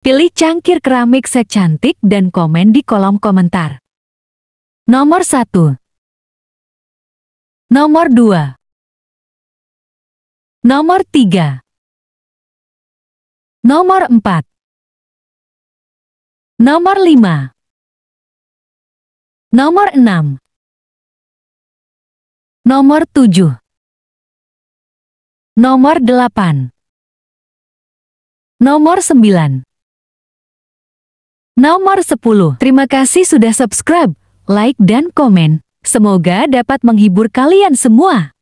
Pilih cangkir keramik secantik dan komen di kolom komentar. Nomor 1 Nomor 2 Nomor 3 Nomor 4 Nomor 5 Nomor 6 Nomor 7 Nomor 8 Nomor 9 Nomor 10. Terima kasih sudah subscribe, like, dan komen. Semoga dapat menghibur kalian semua.